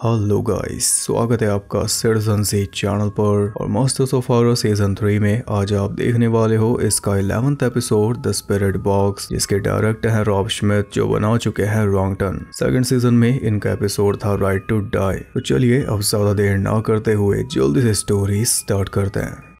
hello guys स्वागत है आपका सिटीजन से चैनल पर और masters of horror season three में आज आप देखने वाले हो इसका eleventh episode the spirit box जिसके डायरेक्टर हैं रॉब स्मिथ जो बना चुके हैं रॉन्ग टर्न सेकंड सीजन में इनका एपिसोड था राइट टू डाई तो चलिए अब ज्यादा देर ना करते हुए जल्दी से स्टोरी स्टार्ट करते हैं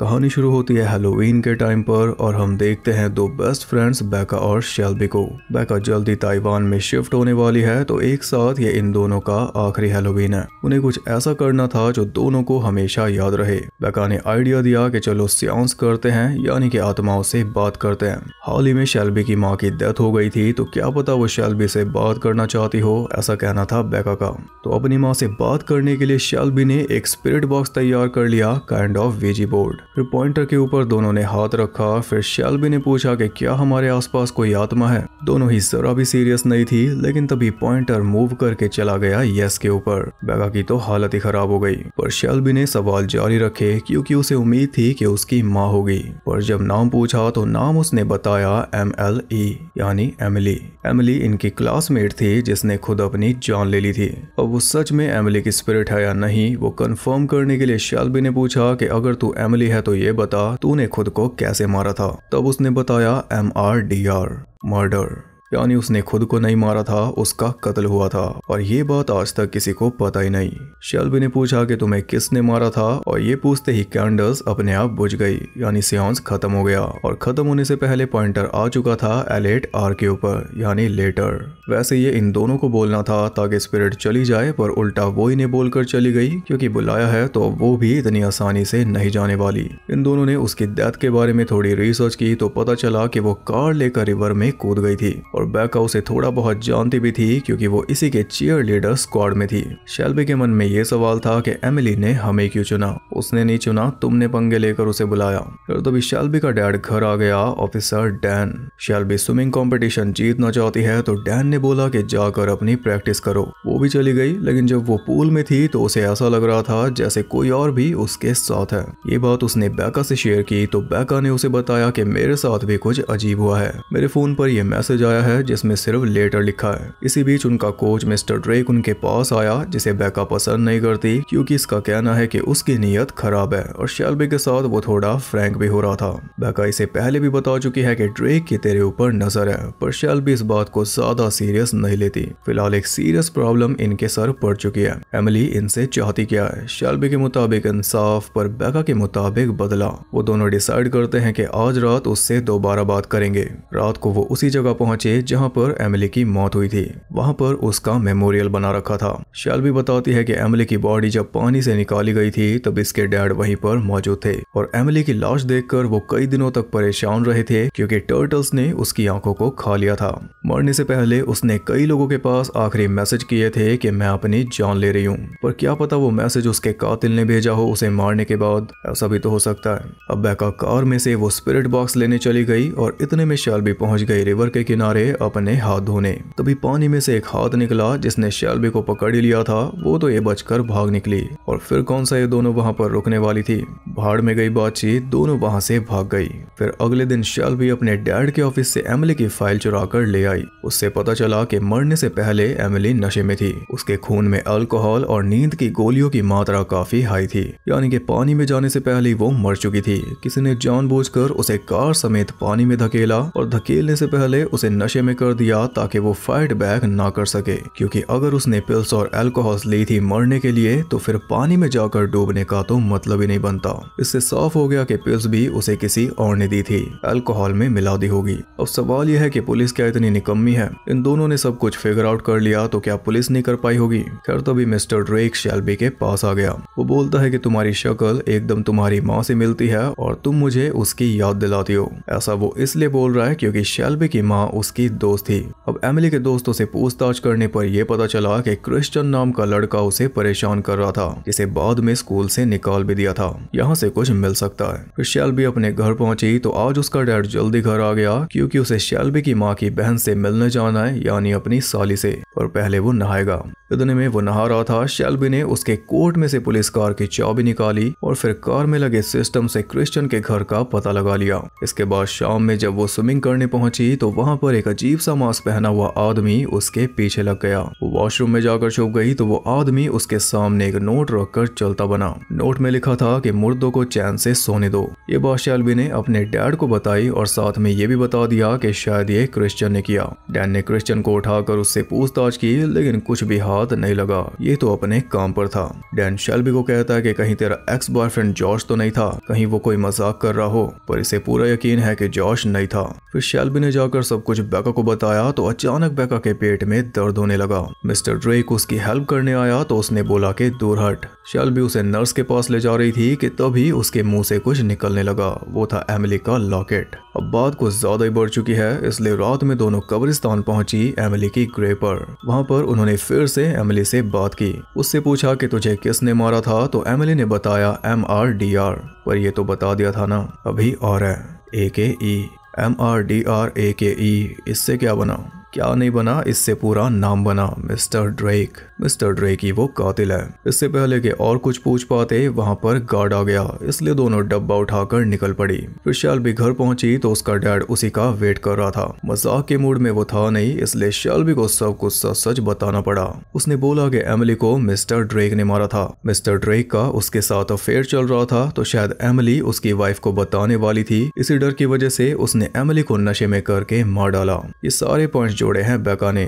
कहानी शुरू होती है हेलोवीन के टाइम पर और हम देखते हैं दो बेस्ट फ्रेंड्स बैका और शेल्बी को बैका जल्दी ताइवान में शिफ्ट होने वाली है तो एक साथ ये इन दोनों का आखिरी हेलोवीन है उन्हें कुछ ऐसा करना था जो दोनों को हमेशा याद रहे बैका ने आइडिया दिया कि चलो सियांस करते हैं यानी कि आत्माओं से बात करते हैं हाल ही में शेल्बी की माँ की डेथ हो गई थी तो क्या पता वो शेल्बी से बात करना चाहती हो ऐसा कहना था बैका का तो अपनी माँ से बात करने के लिए शेल्बी ने एक स्पिरिट बॉक्स तैयार कर लिया काइंड ऑफ वीजी बोर्ड फिर पॉइंटर के ऊपर दोनों ने हाथ रखा फिर शैल्बी ने पूछा कि क्या हमारे आसपास कोई आत्मा है दोनों ही जरा भी सीरियस नहीं थी लेकिन तभी पॉइंटर मूव करके चला गया यस के ऊपर बेगा की तो हालत ही खराब हो गई पर शैल्बी ने सवाल जारी रखे क्योंकि उसे उम्मीद थी कि उसकी माँ होगी पर जब नाम पूछा तो नाम उसने बताया एम एल ई यानी एमिली एमिली इनकी क्लासमेट थी जिसने खुद अपनी जान ले ली थी अब वो सच में एमिली की स्पिरिट है या नहीं वो कन्फर्म करने के लिए शैल्बी ने पूछा की अगर तू एमिली है तो ये बता तूने खुद को कैसे मारा था तब उसने बताया M R D R murder यानी उसने खुद को नहीं मारा था उसका कत्ल हुआ था और ये बात आज तक किसी को पता ही नहीं शेल्बी ने पूछा कि तुम्हें किसने मारा था और ये पूछते ही कैंडल्स अपने आप बुझ गई यानी सियांस खत्म हो गया और खत्म होने से पहले पॉइंटर आ चुका था एलेट आर के ऊपर यानी लेटर वैसे ये इन दोनों को बोलना था ताकि स्पिरिट चली जाए पर उल्टा वो ही ने बोलकर चली गई क्योंकि बुलाया है तो वो भी इतनी आसानी से नहीं जाने वाली इन दोनों ने उसकी डेथ के बारे में थोड़ी रिसर्च की तो पता चला की वो कार लेकर रिवर में कूद गई थी और बैका उसे थोड़ा बहुत जानती भी थी क्योंकि वो इसी के चेयर लीडर स्क्वाड में थी शेल्बी के मन में ये सवाल था कि एमिली ने हमें क्यों चुना उसने नहीं चुना तुमने पंगे लेकर उसे बुलाया फिर तभी तो शेल्बी का डैड घर आ गया officer Dan Shelby swimming competition जीतना चाहती है तो डैन ने बोला की जाकर अपनी प्रैक्टिस करो वो भी चली गई लेकिन जब वो पूल में थी तो उसे ऐसा लग रहा था जैसे कोई और भी उसके साथ है ये बात उसने बैका से शेयर की तो बैका ने उसे बताया कि मेरे साथ भी कुछ अजीब हुआ है मेरे फोन पर यह मैसेज आया है है जिसमें सिर्फ लेटर लिखा है इसी बीच उनका कोच मिस्टर ड्रेक उनके पास आया जिसे बैका पसंद नहीं करती क्योंकि इसका कहना है कि उसकी नीयत खराब है और शेल्बी के साथ वो थोड़ा फ्रैंक भी हो रहा था बैका इसे पहले भी बता चुकी है कि ड्रेक की तेरे ऊपर नजर है पर शेल्बी इस बात को ज्यादा सीरियस नहीं लेती फिलहाल एक सीरियस प्रॉब्लम इनके सर पड़ चुकी है एमिली इनसे चाहती क्या है शेल्बी के मुताबिक इंसाफ पर बैका के मुताबिक बदला वो दोनों डिसाइड करते हैं कि आज रात उससे दोबारा बात करेंगे रात को वो उसी जगह पहुंचे जहाँ जहां पर एमिली की मौत हुई थी वहां पर उसका मेमोरियल बना रखा था भी बताती है कि एमिली की बॉडी जब पानी से निकाली गई थी तब इसके डैड वहीं पर मौजूद थे और एमिली की लाश देखकर वो कई दिनों तक परेशान रहे थे क्योंकि टर्टल्स ने उसकी आंखों को खा लिया था मरने से पहले उसने कई लोगों के पास आखिरी मैसेज किए थे कि मैं अपनी जान ले रही हूँ पर क्या पता वो मैसेज उसके कातिल ने भेजा हो उसे मारने के बाद ऐसा भी तो हो सकता है अब बैका कार में से वो स्पिरिट बॉक्स लेने चली गई और इतने में शैल्बी पहुंच गई रिवर के किनारे अपने हाथ धोने तभी पानी में से एक हाथ निकला जिसने शेल्बी को पकड़ ही लिया था वो तो ये बचकर भाग निकली और फिर कौन सा ये दोनों वहां पर रुकने वाली थी भाड़ में गई बातचीत दोनों वहां से भाग गई फिर अगले दिन शेल्बी अपने डैड के ऑफिस से एमली की फाइल चुरा कर ले आई उससे पता चला की मरने से पहले एमली नशे में थी उसके खून में अल्कोहल और नींद की गोलियों की मात्रा काफी हाई थी यानी की पानी में जाने से पहले वो मर चुकी थी किसी ने जान उसे कार समेत पानी में धकेला और धकेलने से पहले उसे नशे મે કરી દિયા તાકે વો ફાઈટબેક ના કર સકે ક્યોકી અગર ઉસને પિલ્સ ઓર આલ્કોહોલ લી થી મરને કે લિયે તો ફિર પાણી મે જાગર ડૂબને કા તો મતલબ ही નહીં બનતા ઇસે સાફ હો ગયા કે પિલ્સ ભી ઉસે કિસી ઓરને દી થી આલ્કોહોલ મે મિલાવ દી hogi ઓ સવાલ યે હે કે પોલીસ કે આતની નિકમી હે ઇન દોનોને સબ કુછ ફિગર આઉટ કર લિયા તો કે પોલીસ નહી કરપાઈ hogi ફર તો ભી મિસ્ટર ડ્રેક શેલબી કે પાસ આ ગયા વો બોલતા હે કે તુમારી શકલ એકદમ તુમારી માં સે મિલતી હે ઓર તુમ મુજે ઉસકી યાદ દિલાતી હો એસા વો ઇસલિયે બોલ રહા હે ક્યોકી શેલબી કી માં ઉસકે करीब दोस्त थी अब एमिली के दोस्तों से पूछताछ करने पर यह पता चला कि क्रिश्चियन नाम का लड़का उसे परेशान कर रहा था जिसे बाद में स्कूल से निकाल भी दिया था यहाँ से कुछ मिल सकता है फिर शेल्बी अपने घर पहुंची तो आज उसका डैड जल्दी घर आ गया क्योंकि उसे शेल्बी की माँ की बहन से मिलने जाना है यानी अपनी साली से और पहले वो नहाएगा इतने में वो नहा रहा था शेल्बी ने उसके कोर्ट में से पुलिस कार की चाबी निकाली और फिर कार में लगे सिस्टम से क्रिश्चियन के घर का पता लगा लिया इसके बाद शाम में जब वो स्विमिंग करने पहुंची तो वहां पर एक अजीब सा मास्क पहना हुआ आदमी उसके पीछे लग गया वॉशरूम में जाकर छुप गई तो वो आदमी उसके सामने एक नोट रखकर चलता बना नोट में लिखा था कि मुर्दों को चैन से सोने दो ये बादशाह ने अपने डैड को बताई और साथ में ये भी बता दिया कि शायद ये क्रिश्चियन ने किया डैन ने क्रिश्चियन को उठाकर उससे पूछताछ की लेकिन कुछ भी हाथ नहीं लगा ये तो अपने काम पर था डैन शेल्बी को कहता है कि कहीं तेरा एक्स बॉयफ्रेंड जॉर्ज तो नहीं था कहीं वो कोई मजाक कर रहा हो पर इसे पूरा यकीन है कि जॉर्ज नहीं था फिर शेल्बी ने जाकर सब कुछ बैका को बताया तो अचानक बैका के पेट में दर्द होने लगा मिस्टर ड्रेक उसकी हेल्प करने आया तो उसने बोला के दूर हट भी उसे नर्स के पास ले जा रही थी कि तभी उसके मुंह से कुछ निकलने लगा वो था एमिली का लॉकेट अब बात कुछ ज्यादा ही बढ़ चुकी है इसलिए रात में दोनों कब्रिस्तान पहुंची एमिली की ग्रे पर वहां पर उन्होंने फिर से एमिली से बात की उससे पूछा कि तुझे किसने मारा था तो एमिली ने बताया एम आर डी आर पर यह तो बता दिया था ना अभी और है A K E M R D R A K E इससे क्या बना क्या नहीं बना इससे पूरा नाम बना मिस्टर ड्रेक मिस्टर ड्रे की वो कातिल है इससे पहले के और कुछ पूछ पाते वहाँ पर गार्ड आ गया इसलिए दोनों डब्बा उठाकर निकल पड़ी विशाल भी घर पहुंची तो उसका डैड उसी का वेट कर रहा था मजाक के मूड में वो था नहीं इसलिए शैल्बी को सब कुछ सच सच बताना पड़ा उसने बोला की एमली को मिस्टर ड्रेक ने मारा था मिस्टर ड्रेक का उसके साथ अफेयर चल रहा था तो शायद एमली उसकी वाइफ को बताने वाली थी इसी डर की वजह से उसने एमली को नशे में करके मार डाला ये सारे पॉइंट जोड़े हैं बेका ने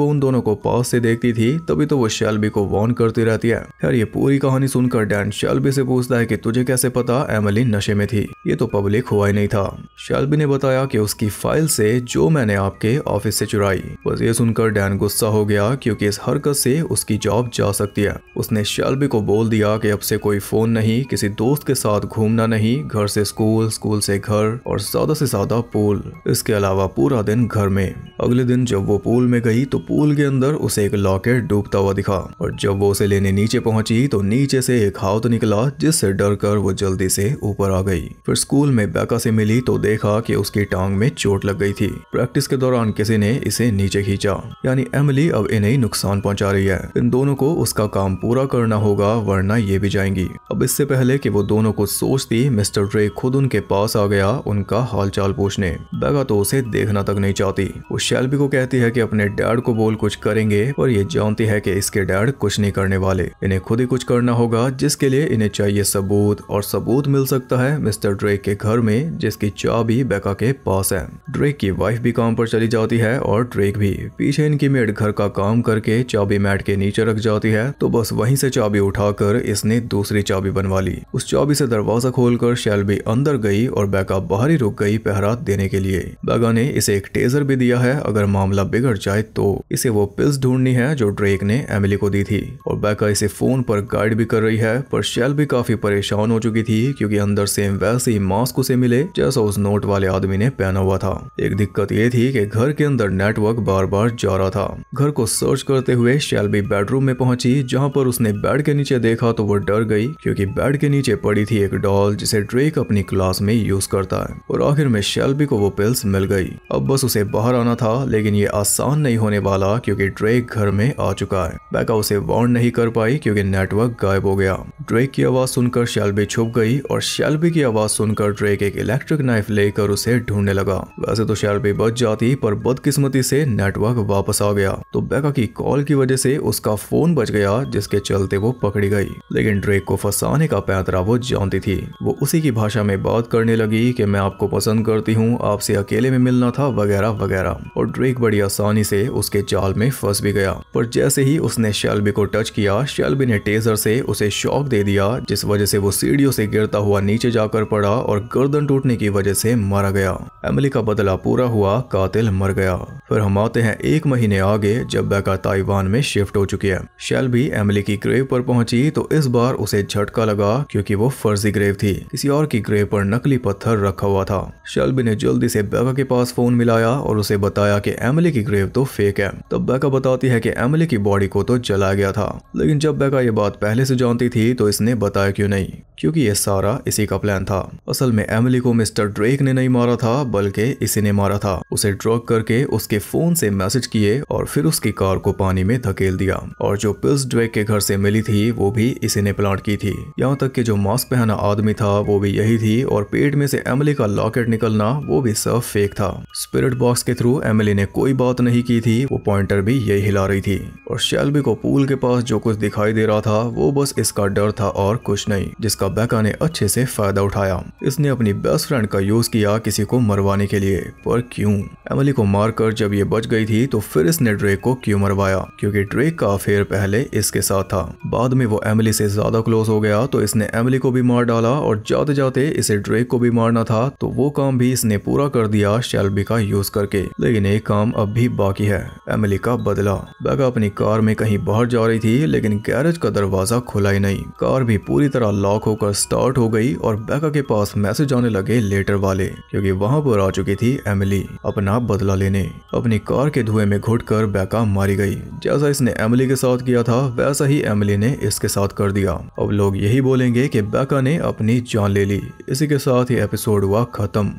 वो उन दोनों को पास से देखती थी तभी तो वो शेल्बी को वॉर्न करती रहती है यार ये पूरी कहानी सुनकर डैन शेल्बी से पूछता है कि तुझे कैसे पता एमली नशे में थी ये तो पब्लिक हुआ ही नहीं था शेल्बी ने बताया कि उसकी फाइल से जो मैंने आपके ऑफिस से चुराई बस ये सुनकर डैन गुस्सा हो गया क्योंकि इस हरकत से उसकी जॉब जा सकती है उसने शेल्बी को बोल दिया कि अब से कोई फोन नहीं किसी दोस्त के साथ घूमना नहीं घर से स्कूल स्कूल से घर और ज्यादा से ज्यादा पूल इसके अलावा पूरा दिन घर में अगले दिन जब वो पूल में गई तो पूल के अंदर उसे एक लॉकेट डूबता हुआ दिखा और जब वो उसे लेने नीचे पहुंची तो नीचे से एक हाउत निकला जिससे डर कर वो जल्दी से ऊपर आ गई फिर स्कूल में बैका से मिली तो देखा कि उसकी टांग में चोट लग गई थी प्रैक्टिस के दौरान किसी ने इसे नीचे खींचा यानी एमली अब इन्हें नुकसान पहुंचा रही है इन दोनों को उसका काम पूरा करना होगा वरना ये भी जाएंगी अब इससे पहले की वो दोनों को सोचती मिस्टर ड्रे खुद उनके पास आ गया उनका हालचाल पूछने बैगा तो उसे देखना तक नहीं चाहती वो शेल्बी को कहती है की अपने डैड को बोल कुछ करेंगे पर ये जानती है की के इसके डैड कुछ नहीं करने वाले इन्हें खुद ही कुछ करना होगा जिसके लिए इन्हें चाहिए सबूत और सबूत मिल सकता है मिस्टर ड्रेक के घर में जिसकी चाबी बेका के पास है ड्रेक की वाइफ भी काम पर चली जाती है और ड्रेक भी पीछे इनकी मेड घर का काम करके चाबी मैट के नीचे रख जाती है तो बस वही से चाबी उठाकर इसने दूसरी चाबी बनवा ली उस चाबी से दरवाजा खोलकर शैलबी अंदर गई और बैका बाहर ही रुक गई पहरा देने के लिए बैगा ने इसे एक टेजर भी दिया है अगर मामला बिगड़ जाए तो इसे वो पिल्स ढूंढनी है जो ड्रेक ने एमिली को दी थी और बैका इसे फोन पर गाइड भी कर रही है पर शेल भी काफी परेशान हो चुकी थी क्योंकि अंदर से वैसे ही मास्क उसे मिले जैसा उस नोट वाले आदमी ने पहना हुआ था एक दिक्कत ये थी कि घर के अंदर नेटवर्क बार बार जा रहा था घर को सर्च करते हुए शेल्बी बेडरूम में पहुंची जहाँ पर उसने बेड के नीचे देखा तो वो डर गई क्योंकि बेड के नीचे पड़ी थी एक डॉल जिसे ड्रेक अपनी क्लास में यूज करता है और आखिर में शेल्बी को वो पिल्स मिल गई अब बस उसे बाहर आना था लेकिन ये आसान नहीं होने वाला क्योंकि ड्रेक घर में आ चुका है है बैका उसे वार्न नहीं कर पाई क्योंकि नेटवर्क गायब हो गया ड्रेक की आवाज सुनकर शेल्बी छुप गई और शेल्बी की आवाज सुनकर ड्रेक एक इलेक्ट्रिक नाइफ लेकर उसे ढूंढने लगा वैसे तो शेल्बी बच जाती पर बदकिस्मती से नेटवर्क वापस आ गया तो बैका की कॉल की वजह से उसका फोन बच गया जिसके चलते वो पकड़ी गई लेकिन ड्रेक को फंसाने का पैंतरा वो जानती थी वो उसी की भाषा में बात करने लगी कि मैं आपको पसंद करती हूँ आपसे अकेले में मिलना था वगैरह वगैरह और ड्रेक बड़ी आसानी से उसके जाल में फंस भी गया पर जैसे ही ही उसने शेल्बी को टच किया शेल्बी ने टेजर से उसे शॉक दे दिया जिस वजह से वो सीढ़ियों से गिरता हुआ नीचे जाकर पड़ा और गर्दन टूटने की वजह से मारा गया एमली का बदला पूरा हुआ कातिल मर गया फिर हम आते हैं एक महीने आगे जब बैका ताइवान में शिफ्ट हो चुकी है शेल्बी एमली की ग्रेव पर पहुंची तो इस बार उसे झटका लगा क्योंकि वो फर्जी ग्रेव थी किसी और की ग्रेव पर नकली पत्थर रखा हुआ था शेल्बी ने जल्दी से बैका के पास फोन मिलाया और उसे बताया कि एमली की ग्रेव तो फेक है तब बैका बताती है कि एमली की बॉडी पहाड़ी को तो चला गया था लेकिन जब बेका ये बात पहले से जानती थी तो इसने बताया क्यों नहीं क्योंकि ये सारा इसी का प्लान था असल में एमिली को मिस्टर ड्रेक ने नहीं मारा था बल्कि इसी ने मारा था उसे ड्रग करके उसके फोन से मैसेज किए और फिर उसकी कार को पानी में धकेल दिया और जो पिल्स ड्रेक के घर से मिली थी वो भी इसी ने प्लांट की थी यहाँ तक कि जो मास्क पहना आदमी था वो भी यही थी और पेट में से एमली का लॉकेट निकलना वो भी सब फेक था स्पिरिट बॉक्स के थ्रू एमिली ने कोई बात नहीं की थी वो पॉइंटर भी यही हिला रही थी और शेल्बी को पूल के पास जो कुछ दिखाई दे रहा था वो बस इसका डर था और कुछ नहीं जिसका बैका ने अच्छे से फायदा उठाया इसने अपनी बेस्ट फ्रेंड का यूज किया किसी को मरवाने के लिए पर क्यूँ एमली को मारकर जब ये बच गई थी तो फिर इसने ड्रेक को क्यूँ मरवाया क्यूँकी ड्रेक का अफेयर पहले इसके साथ था बाद में वो एमली से ज्यादा क्लोज हो गया तो इसने एमली को भी मार डाला और जाते जाते इसे ड्रेक को भी मारना था तो वो काम भी इसने पूरा कर दिया शेल्बी का यूज करके लेकिन एक काम अब भी बाकी है एमली का बदला बैगा अपनी कार कार में कहीं बाहर जा रही थी लेकिन गैरेज का दरवाजा खुला ही नहीं कार भी पूरी तरह लॉक होकर स्टार्ट हो गई और बैका के पास मैसेज आने लगे लेटर वाले क्योंकि वहां पर आ चुकी थी एमिली अपना बदला लेने अपनी कार के धुएं में घुट कर बैका मारी गई जैसा इसने एमिली के साथ किया था वैसा ही एमिली ने इसके साथ कर दिया अब लोग यही बोलेंगे की बैका ने अपनी जान ले ली इसी के साथ ही एपिसोड हुआ खत्म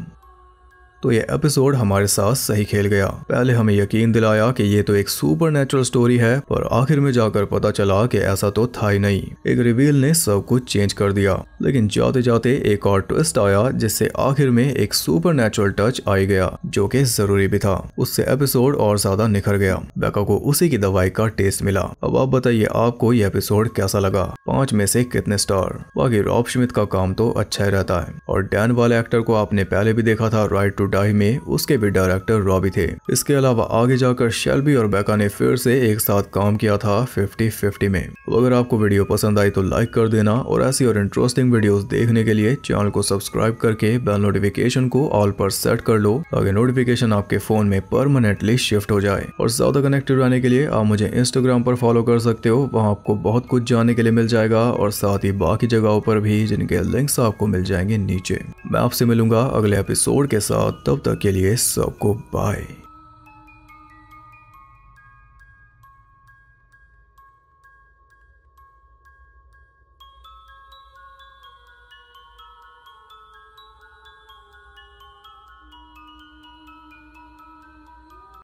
तो ये एपिसोड हमारे साथ सही खेल गया पहले हमें यकीन दिलाया कि ये तो एक सुपर नेचुरल स्टोरी है पर आखिर में जाकर पता चला कि ऐसा तो था ही नहीं एक रिवील ने सब कुछ चेंज कर दिया लेकिन जाते जाते एक और ट्विस्ट आया जिससे आखिर में एक सुपर नेचुरल टच आई गया जो कि जरूरी भी था उससे एपिसोड और ज्यादा निखर गया बेका को उसी की दवाई का टेस्ट मिला अब आप बताइए आपको ये एपिसोड कैसा लगा पांच में से कितने स्टार बाकी रॉब स्मिथ का काम तो अच्छा ही रहता है और डैन वाले एक्टर को आपने पहले भी देखा था राइट टू डाई में उसके भी डायरेक्टर रॉबी थे इसके अलावा आगे जाकर शेल्बी और बैका ने फिर से एक साथ काम किया था फिफ्टी फिफ्टी में तो अगर आपको वीडियो पसंद आई तो लाइक कर देना और ऐसी और इंटरेस्टिंग वीडियो देखने के लिए चैनल को सब्सक्राइब करके बेल नोटिफिकेशन को ऑल पर सेट कर लो ताकि नोटिफिकेशन आपके फोन में परमानेंटली शिफ्ट हो जाए और ज्यादा कनेक्टेड रहने के लिए आप मुझे इंस्टाग्राम पर फॉलो कर सकते हो वहाँ आपको बहुत कुछ जानने के लिए मिल जाएगा और साथ ही बाकी जगहों पर भी जिनके लिंक्स आपको मिल जाएंगे नीचे मैं आपसे मिलूंगा अगले एपिसोड के साथ तब तक के लिए सबको बाय